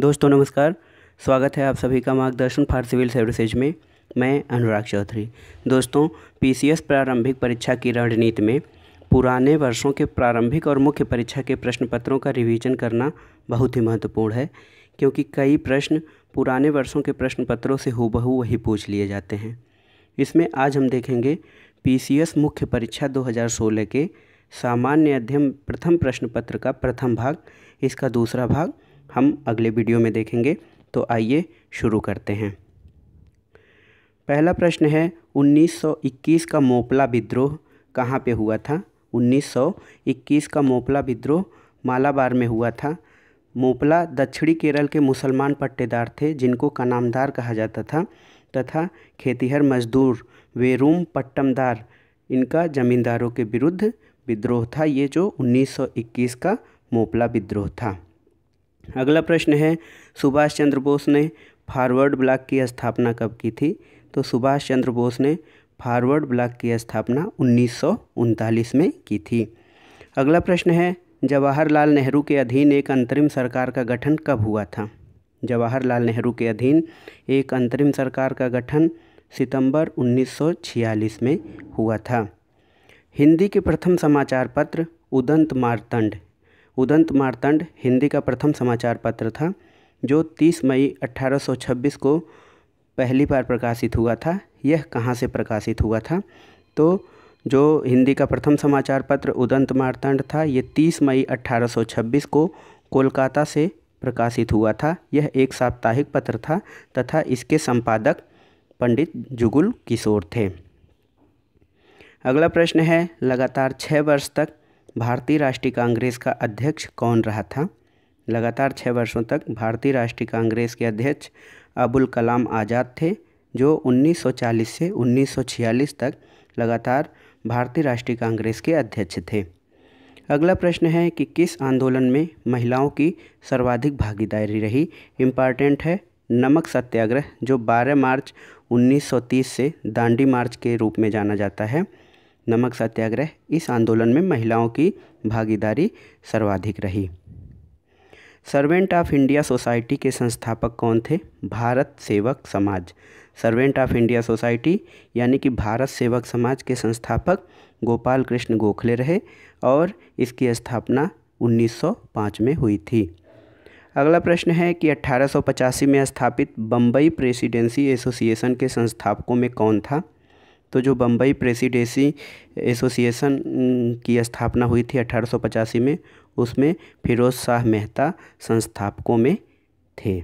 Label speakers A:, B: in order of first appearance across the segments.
A: दोस्तों नमस्कार स्वागत है आप सभी का मार्गदर्शन फॉर सिविल सर्विसेज में मैं अनुराग चौधरी दोस्तों पीसीएस प्रारंभिक परीक्षा की रणनीति में पुराने वर्षों के प्रारंभिक और मुख्य परीक्षा के प्रश्न पत्रों का रिवीजन करना बहुत ही महत्वपूर्ण है क्योंकि कई प्रश्न पुराने वर्षों के प्रश्न पत्रों से हूबहू वही पूछ लिए जाते हैं इसमें आज हम देखेंगे पी मुख्य परीक्षा दो के सामान्य अध्ययन प्रथम प्रश्न पत्र का प्रथम भाग इसका दूसरा भाग हम अगले वीडियो में देखेंगे तो आइए शुरू करते हैं पहला प्रश्न है 1921 का मोपला विद्रोह कहाँ पे हुआ था 1921 का मोपला विद्रोह मालाबार में हुआ था मोपला दक्षिणी केरल के मुसलमान पट्टेदार थे जिनको कनामदार कहा जाता था तथा खेतीहर मजदूर वेरूम पट्टमदार इनका जमींदारों के विरुद्ध विद्रोह था ये जो 1921 का मोपला विद्रोह था अगला प्रश्न है सुभाष चंद्र बोस ने फारवर्ड ब्लॉक की स्थापना कब की थी तो सुभाष चंद्र बोस ने फारवर्ड ब्लॉक की स्थापना उन्नीस में की थी अगला प्रश्न है जवाहरलाल नेहरू के अधीन एक अंतरिम सरकार का गठन कब हुआ था जवाहरलाल नेहरू के अधीन एक अंतरिम सरकार का गठन सितंबर 1946 में हुआ था हिंदी के प्रथम समाचार पत्र उदंत मारतंड उदंत मारतंड हिंदी का प्रथम समाचार पत्र था जो 30 मई 1826 को पहली बार प्रकाशित हुआ था यह कहाँ से प्रकाशित हुआ था तो जो हिंदी का प्रथम समाचार पत्र उदंत मारतंड था यह 30 मई 1826 को कोलकाता से प्रकाशित हुआ था यह एक साप्ताहिक पत्र था तथा इसके संपादक पंडित जुगुल किशोर थे अगला प्रश्न है लगातार छः वर्ष तक भारतीय राष्ट्रीय कांग्रेस का अध्यक्ष कौन रहा था लगातार छः वर्षों तक भारतीय राष्ट्रीय कांग्रेस के अध्यक्ष अबुल कलाम आज़ाद थे जो 1940 से 1946 तक लगातार भारतीय राष्ट्रीय कांग्रेस के अध्यक्ष थे अगला प्रश्न है कि किस आंदोलन में महिलाओं की सर्वाधिक भागीदारी रही इम्पॉर्टेंट है नमक सत्याग्रह जो 12 मार्च 1930 से दांडी मार्च के रूप में जाना जाता है नमक सत्याग्रह इस आंदोलन में महिलाओं की भागीदारी सर्वाधिक रही सर्वेंट ऑफ इंडिया सोसाइटी के संस्थापक कौन थे भारत सेवक समाज सर्वेंट ऑफ इंडिया सोसाइटी यानी कि भारत सेवक समाज के संस्थापक गोपाल कृष्ण गोखले रहे और इसकी स्थापना 1905 में हुई थी अगला प्रश्न है कि अट्ठारह में स्थापित बम्बई प्रेसिडेंसी एसोसिएशन के संस्थापकों में कौन था तो जो बम्बई प्रेसिडेंसी एसोसिएशन की स्थापना हुई थी अठारह में उसमें फिरोज़ शाह मेहता संस्थापकों में थे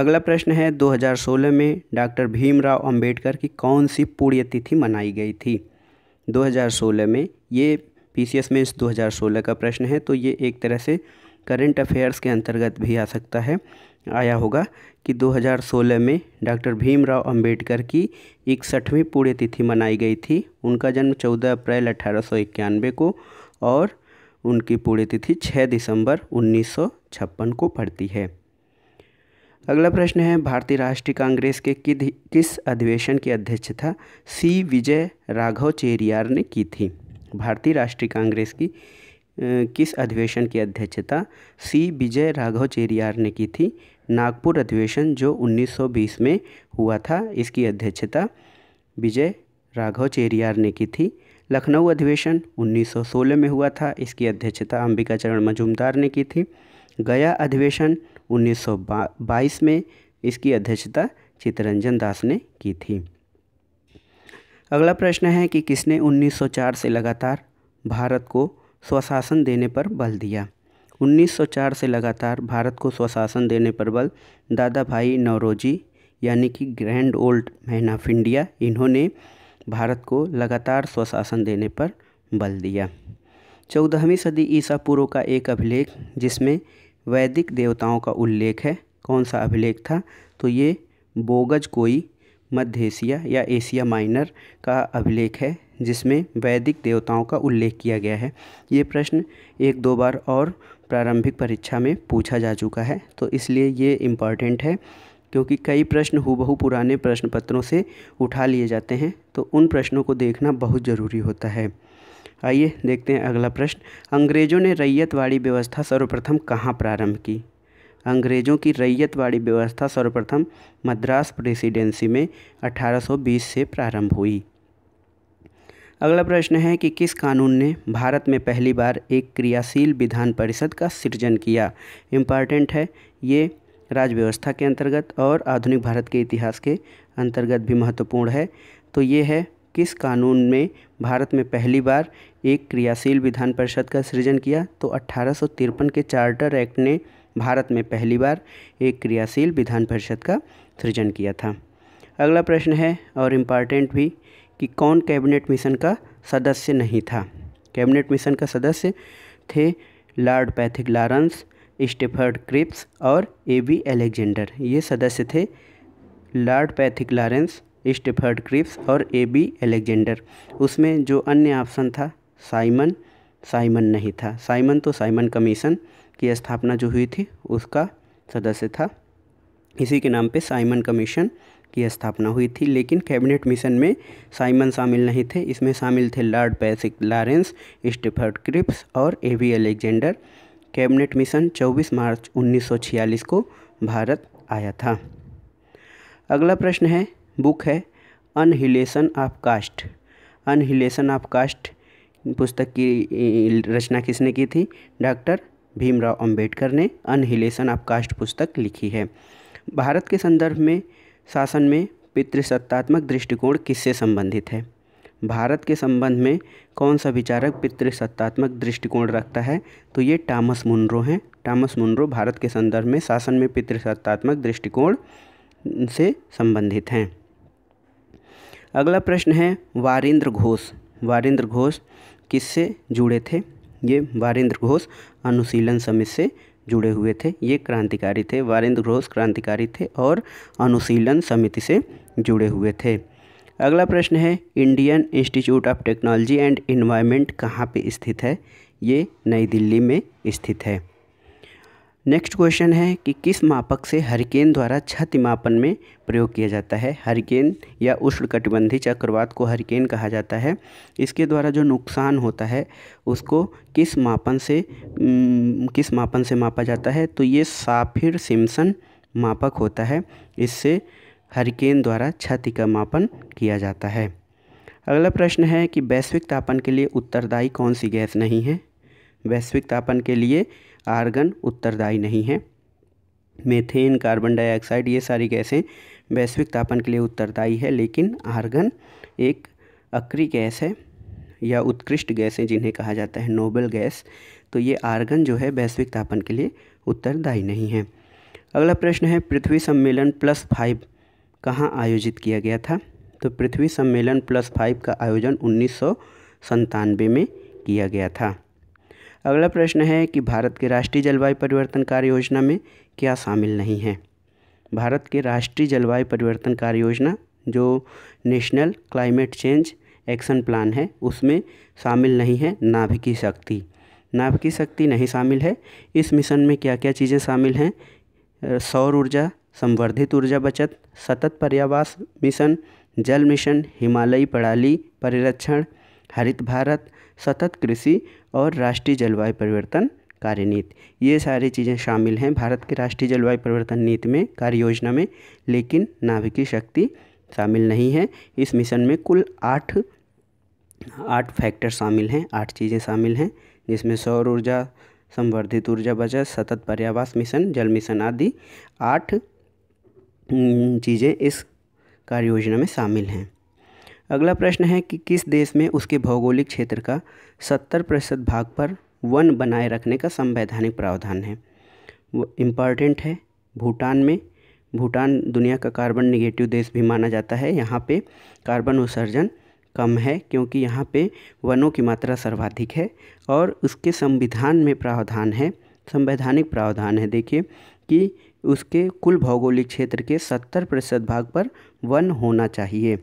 A: अगला प्रश्न है 2016 में डॉक्टर भीमराव अंबेडकर की कौन सी पुण्यतिथि मनाई गई थी 2016 में ये पीसीएस में इस 2016 का प्रश्न है तो ये एक तरह से करंट अफेयर्स के अंतर्गत भी आ सकता है आया होगा कि 2016 में डॉक्टर भीमराव अंबेडकर की इकसठवीं पुण्यतिथि मनाई गई थी उनका जन्म 14 अप्रैल अठारह को और उनकी पुण्यतिथि 6 दिसंबर 1956 को पड़ती है अगला प्रश्न है भारतीय राष्ट्रीय कांग्रेस के किस अधिवेशन की अध्यक्षता सी विजय राघव चेरियार ने की थी भारतीय राष्ट्रीय कांग्रेस की किस अधिवेशन की अध्यक्षता सी विजय राघव चेरियार ने की थी नागपुर अधिवेशन जो 1920 में हुआ था इसकी अध्यक्षता विजय राघव चेरियार ने की थी लखनऊ अधिवेशन 1916 में हुआ था इसकी अध्यक्षता अंबिका चरण मजूमदार ने की थी गया अधिवेशन 1922 में इसकी अध्यक्षता चितरंजन दास ने की थी अगला प्रश्न है कि किसने 1904 से लगातार भारत को स्वशासन देने पर बल दिया 1904 से लगातार भारत को स्वशासन देने पर बल दादा भाई नवरोजी यानी कि grand old man of India इन्होंने भारत को लगातार स्वशासन देने पर बल दिया चौदहवीं सदी ईसा पूर्व का एक अभिलेख जिसमें वैदिक देवताओं का उल्लेख है कौन सा अभिलेख था तो ये बोगज कोई मध्य एशिया या एशिया माइनर का अभिलेख है जिसमें वैदिक देवताओं का उल्लेख किया गया है ये प्रश्न एक दो बार और प्रारंभिक परीक्षा में पूछा जा चुका है तो इसलिए ये इम्पॉर्टेंट है क्योंकि कई प्रश्न बहु पुराने प्रश्न पत्रों से उठा लिए जाते हैं तो उन प्रश्नों को देखना बहुत ज़रूरी होता है आइए देखते हैं अगला प्रश्न अंग्रेज़ों ने रैयतवाड़ी व्यवस्था सर्वप्रथम कहाँ प्रारंभ की अंग्रेज़ों की रैयतवाड़ी व्यवस्था सर्वप्रथम मद्रास प्रेसिडेंसी में 1820 से प्रारंभ हुई अगला प्रश्न है कि किस कानून ने भारत में पहली बार एक क्रियाशील विधान परिषद का सृजन किया इम्पॉर्टेंट है ये राज्य व्यवस्था के अंतर्गत और आधुनिक भारत के इतिहास के अंतर्गत भी महत्वपूर्ण है तो ये है किस कानून में भारत में पहली बार एक क्रियाशील विधान परिषद का सृजन किया तो अट्ठारह के चार्टर एक्ट ने भारत में पहली बार एक क्रियाशील विधान परिषद का सृजन किया था अगला प्रश्न है और इम्पॉर्टेंट भी कि कौन कैबिनेट मिशन का सदस्य नहीं था कैबिनेट मिशन का सदस्य थे Lord Pethick Lawrence Stafford Cripps और ए बी एलेक्जेंडर ये सदस्य थे Lord Pethick Lawrence Stafford Cripps और ए बी एलेक्जेंडर उसमें जो अन्य ऑप्शन था साइमन साइमन नहीं था साइमन तो साइमन कमीशन की स्थापना जो हुई थी उसका सदस्य था इसी के नाम पे साइमन कमीशन की स्थापना हुई थी लेकिन कैबिनेट मिशन में साइमन शामिल नहीं थे इसमें शामिल थे Lord Pethick Lawrence Stafford Cripps और A V Alexander cabinet mission 24 मार्च 1946 को भारत आया था अगला प्रश्न है बुक है annihilation of caste annihilation of caste पुस्तक की रचना किसने की थी डॉक्टर भीमराव अंबेडकर ने अनहिलेशन ऑफ कास्ट पुस्तक लिखी है भारत के संदर्भ में शासन में पितृसत्तात्मक दृष्टिकोण किससे संबंधित है भारत के संबंध में कौन सा विचारक पितृसत्तात्मक दृष्टिकोण रखता है तो ये टामस मुनरो हैं टामस मुनरो भारत के संदर्भ में शासन में पितृसत्तात्मक दृष्टिकोण से संबंधित हैं अगला प्रश्न है वारिंद्र घोष वारिंद्र घोष किससे जुड़े थे ये वारिंद्र घोष अनुशीलन समिति से जुड़े हुए थे ये क्रांतिकारी थे वारिंद घोष क्रांतिकारी थे और अनुशीलन समिति से जुड़े हुए थे अगला प्रश्न है Indian institute of technology and environment कहाँ पे स्थित है ये नई दिल्ली में स्थित है नेक्स्ट क्वेश्चन है कि किस मापक से हरिकेन द्वारा क्षति मापन में प्रयोग किया जाता है हरिकेन या उष्णकटिबंधीय चक्रवात को हरिकेन कहा जाता है इसके द्वारा जो नुकसान होता है उसको किस मापन से किस मापन से मापा जाता है तो ये साफिर सिम्सन मापक होता है इससे हरिकेन द्वारा क्षति का मापन किया जाता है अगला प्रश्न है कि वैश्विक तापन के लिए उत्तरदायी कौन सी गैस नहीं है वैश्विक तापन के लिए आर्गन उत्तरदायी नहीं है मेथेन कार्बन डाइऑक्साइड ये सारी गैसें वैश्विक तापन के लिए उत्तरदायी है लेकिन आर्गन एक अक्री गैस है या उत्कृष्ट गैसें जिन्हें कहा जाता है नोबल गैस तो ये आर्गन जो है वैश्विक तापन के लिए उत्तरदायी नहीं है अगला प्रश्न है पृथ्वी सम्मेलन प्लस फाइव कहाँ आयोजित किया गया था तो पृथ्वी सम्मेलन प्लस फाइव का आयोजन उन्नीस में किया गया था अगला प्रश्न है कि भारत के राष्ट्रीय जलवायु परिवर्तन कार्य योजना में क्या शामिल नहीं है भारत के राष्ट्रीय जलवायु परिवर्तन कार्य योजना जो national climate change action plan है उसमें शामिल नहीं है नाभिकी शक्ति नाभिकी शक्ति नहीं शामिल है इस मिशन में क्या क्या चीज़ें शामिल हैं सौर ऊर्जा संवर्धित ऊर्जा बचत सतत पर्यावास मिशन जल मिशन हिमालयी पड़ाली परिरक्षण हरित भारत सतत कृषि और राष्ट्रीय जलवायु परिवर्तन कार्य नीति ये सारी चीज़ें शामिल हैं भारत के राष्ट्रीय जलवायु परिवर्तन नीति में कार्य योजना में लेकिन नाभिकीय शक्ति शामिल नहीं है इस मिशन में कुल आठ आठ फैक्टर शामिल हैं आठ चीज़ें शामिल हैं जिसमें सौर ऊर्जा संवर्धित ऊर्जा बचत सतत पर्यावास मिशन जल मिशन आदि आठ चीज़ें इस कार्य योजना में शामिल हैं अगला प्रश्न है कि किस देश में उसके भौगोलिक क्षेत्र का सत्तर प्रतिशत भाग पर वन बनाए रखने का संवैधानिक प्रावधान है वो इम्पॉर्टेंट है भूटान में भूटान दुनिया का कार्बन निगेटिव देश भी माना जाता है यहाँ पे कार्बन उत्सर्जन कम है क्योंकि यहाँ पे वनों की मात्रा सर्वाधिक है और उसके संविधान में प्रावधान है संवैधानिक प्रावधान है देखिए कि उसके कुल भौगोलिक क्षेत्र के सत्तर प्रतिशत भाग पर वन होना चाहिए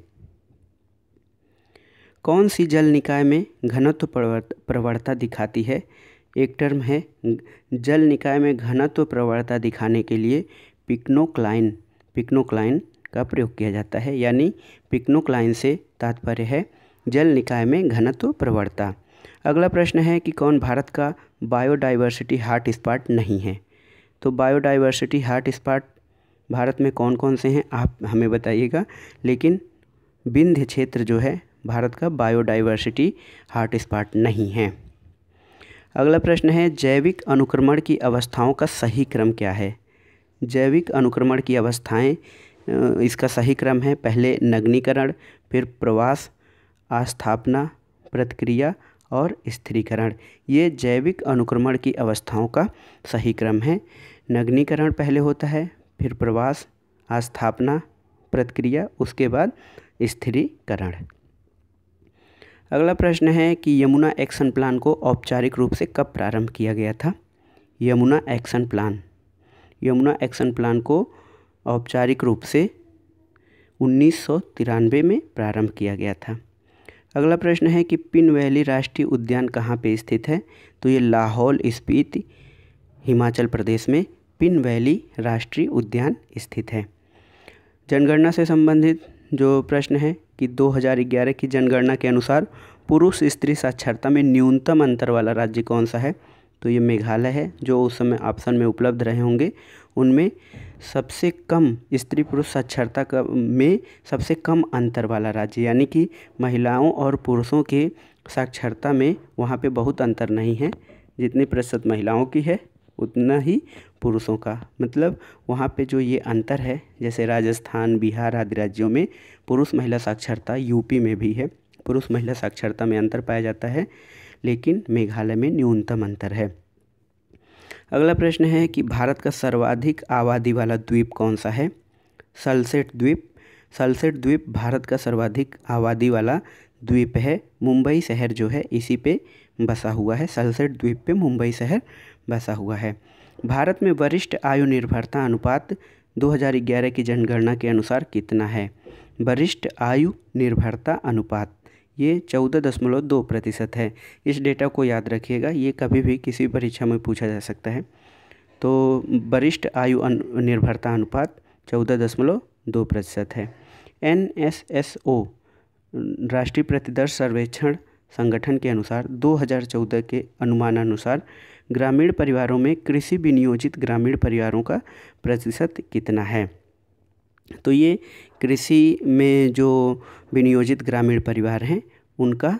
A: कौन सी जल निकाय में घनत्व प्रवणता दिखाती है एक टर्म है जल निकाय में घनत्व प्रवणता दिखाने के लिए पिक्नोक्लाइन पिक्नोक्लाइन का प्रयोग किया जाता है यानी पिक्नोक्लाइन से तात्पर्य है जल निकाय में घनत्व प्रवणता अगला प्रश्न है कि कौन भारत का बायोडाइवर्सिटी हार्ट स्पॉट नहीं है तो बायोडाइवर्सिटी हार्ट स्पॉट भारत में कौन कौन से हैं आप हमें बताइएगा लेकिन विंध्य क्षेत्र जो है भारत का बायोडाइवर्सिटी हार्ट स्पॉट नहीं है अगला प्रश्न है जैविक अनुक्रमण की अवस्थाओं का सही क्रम क्या है जैविक अनुक्रमण की अवस्थाएं इसका सही क्रम है पहले नग्नीकरण फिर प्रवास आस्थापना प्रतिक्रिया और स्थिरीकरण ये जैविक अनुक्रमण की अवस्थाओं का सही क्रम है नग्नीकरण पहले होता है फिर प्रवास आस्थापना प्रतिक्रिया उसके बाद स्थिरीकरण अगला प्रश्न है कि यमुना एक्शन प्लान को औपचारिक रूप से कब प्रारंभ किया गया था Yamuna action plan Yamuna action plan को औपचारिक रूप से उन्नीस में प्रारंभ किया गया था अगला प्रश्न है कि पिन वैली राष्ट्रीय उद्यान कहाँ पे स्थित है तो ये लाहौल स्पीति हिमाचल प्रदेश में पिन वैली राष्ट्रीय उद्यान स्थित है जनगणना से संबंधित जो प्रश्न है कि 2011 की जनगणना के अनुसार पुरुष स्त्री साक्षरता में न्यूनतम अंतर वाला राज्य कौन सा है तो ये मेघालय है जो उस समय ऑप्शन में उपलब्ध रहे होंगे उनमें सबसे कम स्त्री पुरुष साक्षरता का में सबसे कम अंतर वाला राज्य यानी कि महिलाओं और पुरुषों के साक्षरता में वहाँ पे बहुत अंतर नहीं है जितनी प्रतिशत महिलाओं की है उतना ही पुरुषों का मतलब वहाँ पे जो ये अंतर है जैसे राजस्थान बिहार आदि राज्यों में पुरुष महिला साक्षरता यूपी में भी है पुरुष महिला साक्षरता में अंतर पाया जाता है लेकिन मेघालय में न्यूनतम अंतर है अगला प्रश्न है कि भारत का सर्वाधिक आबादी वाला द्वीप कौन सा है सलसेट द्वीप सलसेट द्वीप भारत का सर्वाधिक आबादी वाला द्वीप है मुंबई शहर जो है इसी पे बसा हुआ है सलसेट द्वीप पे मुंबई शहर बसा हुआ है भारत में वरिष्ठ आयु निर्भरता अनुपात 2011 की जनगणना के अनुसार कितना है वरिष्ठ आयु निर्भरता अनुपात ये चौदह दशमलव दो प्रतिशत है इस डेटा को याद रखिएगा ये कभी भी किसी परीक्षा में पूछा जा सकता है तो वरिष्ठ आयु निर्भरता अनुपात चौदह दशमलव दो प्रतिशत है एन एस एस ओ राष्ट्रीय प्रतिदर्श सर्वेक्षण संगठन के अनुसार 2014 के अनुमानानुसार ग्रामीण परिवारों में कृषि विनियोजित ग्रामीण परिवारों का प्रतिशत कितना है तो ये कृषि में जो विनियोजित ग्रामीण परिवार हैं उनका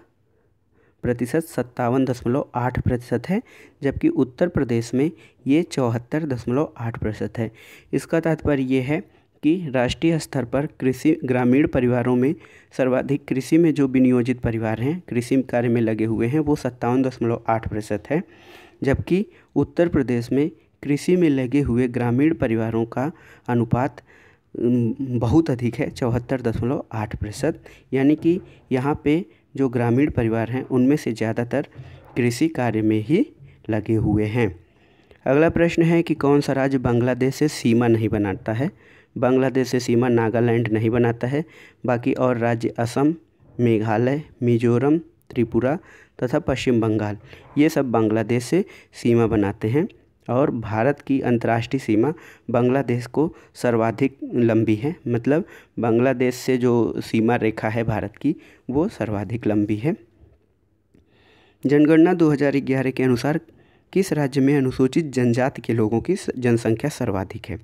A: प्रतिशत सत्तावन दशमलव आठ प्रतिशत है जबकि उत्तर प्रदेश में ये चौहत्तर दशमलव आठ प्रतिशत है इसका तात्पर्य ये है कि राष्ट्रीय स्तर पर कृषि ग्रामीण परिवारों में सर्वाधिक कृषि में जो विनियोजित परिवार हैं कृषि कार्य में लगे हुए हैं वो सत्तावन दशमलव आठ प्रतिशत है जबकि उत्तर प्रदेश में कृषि में लगे हुए ग्रामीण परिवारों का अनुपात बहुत अधिक है चौहत्तर दशमलव आठ प्रतिशत यानी कि यहाँ पे जो ग्रामीण परिवार हैं उनमें से ज़्यादातर कृषि कार्य में ही लगे हुए हैं अगला प्रश्न है कि कौन सा राज्य बांग्लादेश से सीमा नहीं बनाता है बांग्लादेश से सीमा नागालैंड नहीं बनाता है बाकी और राज्य असम मेघालय मिजोरम त्रिपुरा तथा पश्चिम बंगाल ये सब बांग्लादेश से सीमा बनाते हैं और भारत की अंतर्राष्ट्रीय सीमा बांग्लादेश को सर्वाधिक लंबी है मतलब बांग्लादेश से जो सीमा रेखा है भारत की वो सर्वाधिक लंबी है जनगणना 2011 के अनुसार किस राज्य में अनुसूचित जनजाति के लोगों की जनसंख्या सर्वाधिक है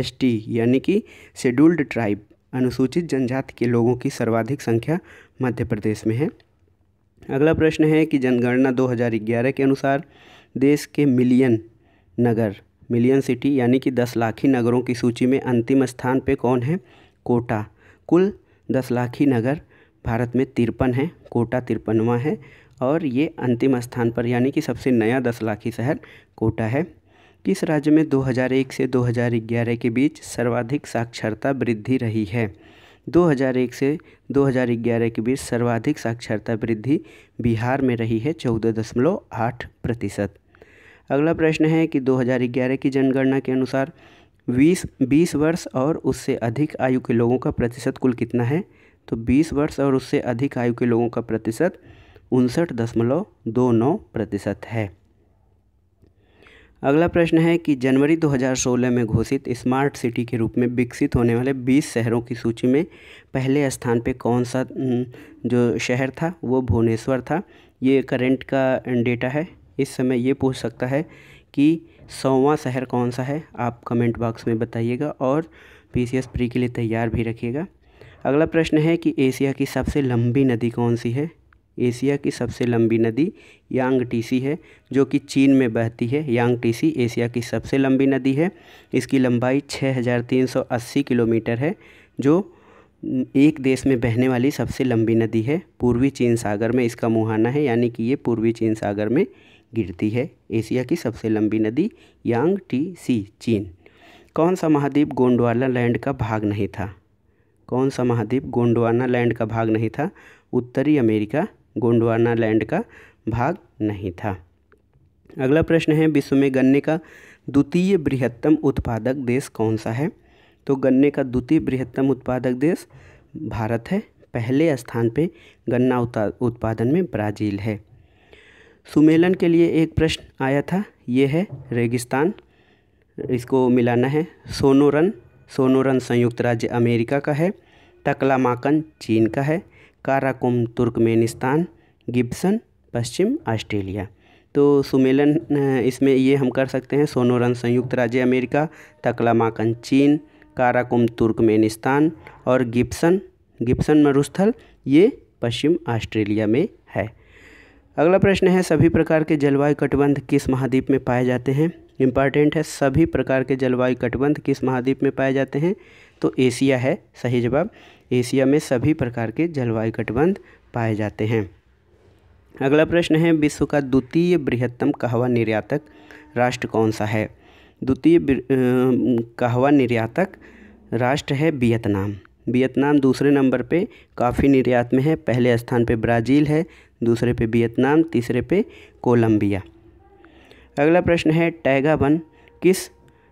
A: एस यानी कि शेड्यूल्ड ट्राइब अनुसूचित जनजाति के लोगों की सर्वाधिक संख्या मध्य प्रदेश में है अगला प्रश्न है कि जनगणना 2011 के अनुसार देश के मिलियन नगर मिलियन सिटी यानी कि दस लाखी नगरों की सूची में अंतिम स्थान पे कौन है कोटा कुल दस लाखी नगर भारत में तिरपन है कोटा तिरपनवा है और ये अंतिम स्थान पर यानी कि सबसे नया दस लाखी शहर कोटा है किस राज्य में 2001 से 2011 के बीच सर्वाधिक साक्षरता वृद्धि रही है 2001 से 2011 के बीच सर्वाधिक साक्षरता वृद्धि बिहार में रही है चौदह दशमलव आठ प्रतिशत अगला प्रश्न है कि 2011 की जनगणना के अनुसार 20 20 वर्ष और उससे अधिक आयु के लोगों का प्रतिशत कुल कितना है तो 20 वर्ष और उससे अधिक आयु के लोगों का प्रतिशत उनसठ दशमलव दो नौ प्रतिशत है अगला प्रश्न है कि जनवरी 2016 में घोषित स्मार्ट सिटी के रूप में विकसित होने वाले 20 शहरों की सूची में पहले स्थान पे कौन सा जो शहर था वो भुवनेश्वर था ये करेंट का डेटा है इस समय ये पूछ सकता है कि सौवा शहर कौन सा है आप कमेंट बॉक्स में बताइएगा और पी सी प्री के लिए तैयार भी रखिएगा अगला प्रश्न है कि एशिया की सबसे लंबी नदी कौन सी है एशिया की सबसे लंबी नदी यांग टीसी है जो कि चीन में बहती है यांग टीसी एशिया की सबसे लंबी नदी है इसकी लंबाई 6380 किलोमीटर है जो एक देश में बहने वाली सबसे लंबी नदी है पूर्वी चीन सागर में इसका मुहाना है यानी कि ये पूर्वी चीन सागर में गिरती है एशिया की सबसे लंबी नदी यांग टी सी चीन कौन सा महाद्वीप गोंडवाना लैंड का भाग नहीं था कौन सा महाद्वीप गोंडवाना लैंड का भाग नहीं था उत्तरी अमेरिका गोंडवाना लैंड का भाग नहीं था अगला प्रश्न है विश्व में गन्ने का द्वितीय बृहत्तम उत्पादक देश कौन सा है तो गन्ने का द्वितीय बृहत्तम उत्पादक देश भारत है पहले स्थान पे गन्ना उत्पादन में ब्राज़ील है सुमेलन के लिए एक प्रश्न आया था ये है रेगिस्तान इसको मिलाना है सोनोरन सोनोरन संयुक्त राज्य अमेरिका का है तकलामाकन चीन का है काराकुम तुर्कमेनिस्तान गिब्सन पश्चिम ऑस्ट्रेलिया तो सुमेलन इसमें ये हम कर सकते हैं सोनोरन संयुक्त राज्य अमेरिका तकलामाकन चीन काराकुम तुर्कमेनिस्तान और गिब्सन गिब्सन मरुस्थल ये पश्चिम ऑस्ट्रेलिया में है अगला प्रश्न है सभी प्रकार के जलवायु कटबंध किस महाद्वीप में पाए जाते हैं इम्पॉर्टेंट है सभी प्रकार के जलवायु कटबंध किस महाद्वीप में पाए जाते हैं तो एशिया है सही जवाब एशिया में सभी प्रकार के जलवायु कटबंध पाए जाते हैं अगला प्रश्न है विश्व का द्वितीय बृहत्तम कहवा निर्यातक राष्ट्र कौन सा है द्वितीय कहवा निर्यातक राष्ट्र है वियतनाम वियतनाम दूसरे नंबर पे काफ़ी निर्यात में है पहले स्थान पे ब्राज़ील है दूसरे पे वियतनाम तीसरे पे कोलंबिया अगला प्रश्न है टैगा वन किस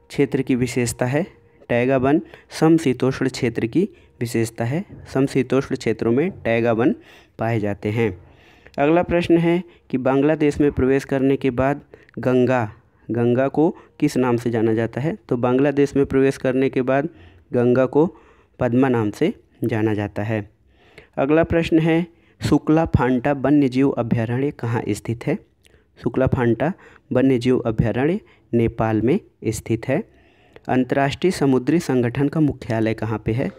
A: क्षेत्र की विशेषता है टैगा वन समशीतोष्ण क्षेत्र की विशेषता है समशीतोष्ण क्षेत्रों में टैगा वन पाए जाते हैं अगला प्रश्न है कि बांग्लादेश में प्रवेश करने के बाद गंगा गंगा को किस नाम से जाना जाता है तो बांग्लादेश में प्रवेश करने के बाद गंगा को पद्मा नाम से जाना जाता है अगला प्रश्न है शुक्ला फांटा वन्यजीव अभ्यारण्य कहाँ स्थित है शुक्ला फांटा वन्यजीव अभ्यारण्य नेपाल में स्थित है अंतर्राष्ट्रीय समुद्री संगठन का मुख्यालय कहाँ पे है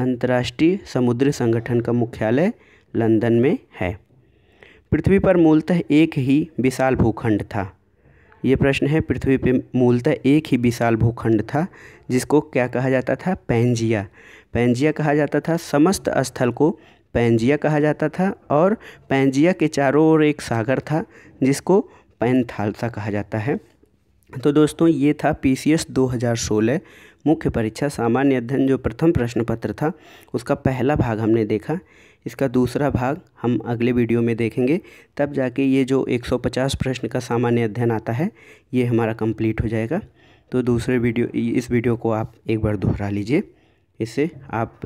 A: अंतर्राष्ट्रीय समुद्र संगठन का मुख्यालय लंदन में है पृथ्वी पर मूलतः एक ही विशाल भूखंड था ये प्रश्न है पृथ्वी पर मूलतः एक ही विशाल भूखंड था जिसको क्या कहा जाता था पैंजिया पैंजिया कहा जाता था समस्त स्थल को पैंजिया कहा जाता था और पैंजिया के चारों ओर एक सागर था जिसको पैंथालसा कहा जाता है तो दोस्तों ये था पी सी एस दो हज़ार सोलह मुख्य परीक्षा सामान्य अध्ययन जो प्रथम प्रश्न पत्र था उसका पहला भाग हमने देखा इसका दूसरा भाग हम अगले वीडियो में देखेंगे तब जाके ये जो 150 प्रश्न का सामान्य अध्ययन आता है ये हमारा कंप्लीट हो जाएगा तो दूसरे वीडियो इस वीडियो को आप एक बार दोहरा लीजिए इससे आप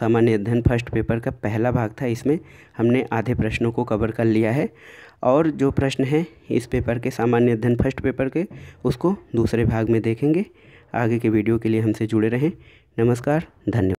A: सामान्य अध्ययन फर्स्ट पेपर का पहला भाग था इसमें हमने आधे प्रश्नों को कवर कर लिया है और जो प्रश्न हैं इस पेपर के सामान्य अध्ययन फर्स्ट पेपर के उसको दूसरे भाग में देखेंगे आगे के वीडियो के लिए हमसे जुड़े रहें नमस्कार धन्यवाद